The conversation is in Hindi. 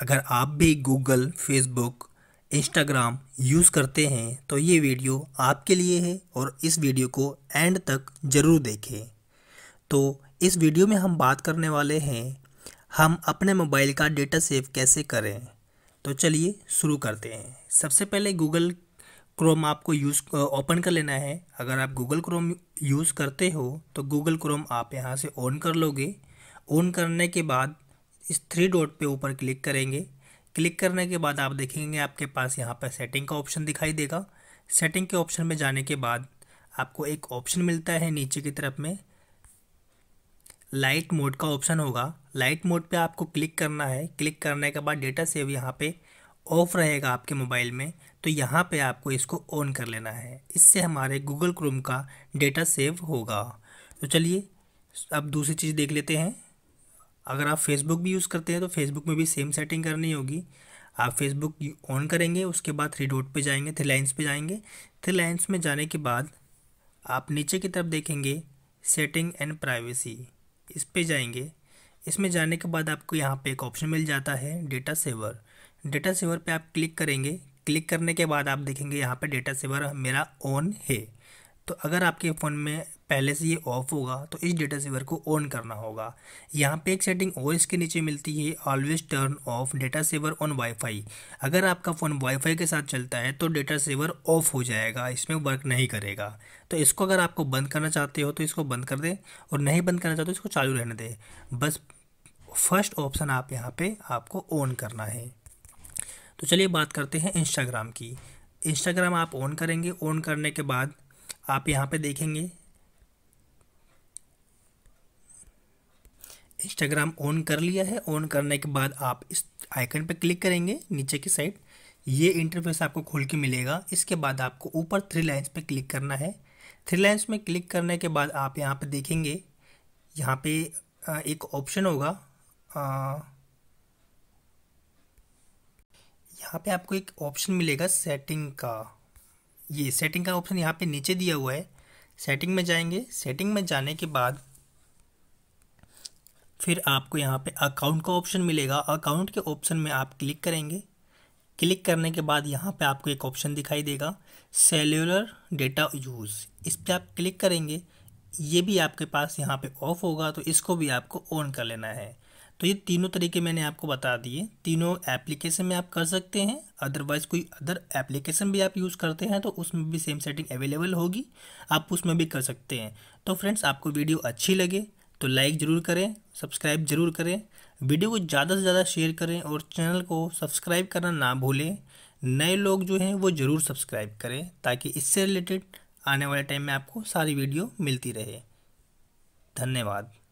अगर आप भी गूगल फेसबुक इंस्टाग्राम यूज़ करते हैं तो ये वीडियो आपके लिए है और इस वीडियो को एंड तक ज़रूर देखें तो इस वीडियो में हम बात करने वाले हैं हम अपने मोबाइल का डेटा सेव कैसे करें तो चलिए शुरू करते हैं सबसे पहले गूगल क्रोम आपको यूज़ ओपन कर लेना है अगर आप गूगल क्रोम यूज़ करते हो तो गूगल क्रोम आप यहाँ से ऑन कर लोगे ऑन करने के बाद इस थ्री डॉट पे ऊपर क्लिक करेंगे क्लिक करने के बाद आप देखेंगे आपके पास यहाँ पर सेटिंग का ऑप्शन दिखाई देगा सेटिंग के ऑप्शन में जाने के बाद आपको एक ऑप्शन मिलता है नीचे की तरफ में लाइट मोड का ऑप्शन होगा लाइट मोड पे आपको क्लिक करना है क्लिक करने के बाद डेटा सेव यहाँ पे ऑफ़ रहेगा आपके मोबाइल में तो यहाँ पे आपको इसको ऑन कर लेना है इससे हमारे गूगल क्रोम का डेटा सेव होगा तो चलिए अब दूसरी चीज़ देख लेते हैं अगर आप फेसबुक भी यूज़ करते हैं तो फेसबुक में भी सेम सेटिंग करनी होगी आप फेसबुक ऑन करेंगे उसके बाद थ्री डॉट पे जाएंगे थ्री लाइन्स पे जाएंगे थ्री लाइन्स में जाने के बाद आप नीचे की तरफ देखेंगे सेटिंग एंड प्राइवेसी इस पे जाएंगे इसमें जाने के बाद आपको यहाँ पे एक ऑप्शन मिल जाता है डेटा सेवर डेटा सेवर पे आप क्लिक करेंगे क्लिक करने के बाद आप देखेंगे यहाँ पे डेटा सेवर मेरा ऑन है तो अगर आपके फ़ोन में पहले से ये ऑफ होगा तो इस डेटा सेवर को ऑन करना होगा यहाँ पे एक सेटिंग और इसके नीचे मिलती है always turn off data saver on WiFi अगर आपका फ़ोन वाईफाई के साथ चलता है तो डेटा सेवर ऑफ हो जाएगा इसमें वर्क नहीं करेगा तो इसको अगर आपको बंद करना चाहते हो तो इसको बंद कर दें और नहीं बंद करना चाहते हो तो इसको चालू रहने दें बस फर्स्ट ऑप्शन आप यहाँ पर आपको ऑन करना है तो चलिए बात करते हैं इंस्टाग्राम की इंस्टाग्राम आप ऑन करेंगे ऑन करने के बाद आप यहाँ पे देखेंगे इंस्टाग्राम ऑन कर लिया है ऑन करने के बाद आप इस आइकन पे क्लिक करेंगे नीचे की साइड ये इंटरफेस आपको खोल के मिलेगा इसके बाद आपको ऊपर थ्री लाइन्स पे क्लिक करना है थ्री लाइन्स में क्लिक करने के बाद आप यहाँ पे देखेंगे यहाँ पे एक ऑप्शन होगा यहाँ पे आपको एक ऑप्शन मिलेगा सेटिंग का ये सेटिंग का ऑप्शन यहाँ पे नीचे दिया हुआ है सेटिंग में जाएंगे सेटिंग में जाने के बाद फिर आपको यहाँ पे अकाउंट का ऑप्शन मिलेगा अकाउंट के ऑप्शन में आप क्लिक करेंगे क्लिक करने के बाद यहाँ पे आपको एक ऑप्शन दिखाई देगा सेल्यूलर डेटा यूज़ इस पर आप क्लिक करेंगे ये भी आपके पास यहाँ पे ऑफ होगा तो इसको भी आपको ऑन कर लेना है तो ये तीनों तरीके मैंने आपको बता दिए तीनों एप्लीकेशन में आप कर सकते हैं अदरवाइज कोई अदर एप्लीकेशन भी आप यूज़ करते हैं तो उसमें भी सेम सेटिंग अवेलेबल होगी आप उसमें भी कर सकते हैं तो फ्रेंड्स आपको वीडियो अच्छी लगे तो लाइक ज़रूर करें सब्सक्राइब ज़रूर करें वीडियो को ज़्यादा से ज़्यादा शेयर करें और चैनल को सब्सक्राइब करना ना भूलें नए लोग जो हैं वो ज़रूर सब्सक्राइब करें ताकि इससे रिलेटेड आने वाले टाइम में आपको सारी वीडियो मिलती रहे धन्यवाद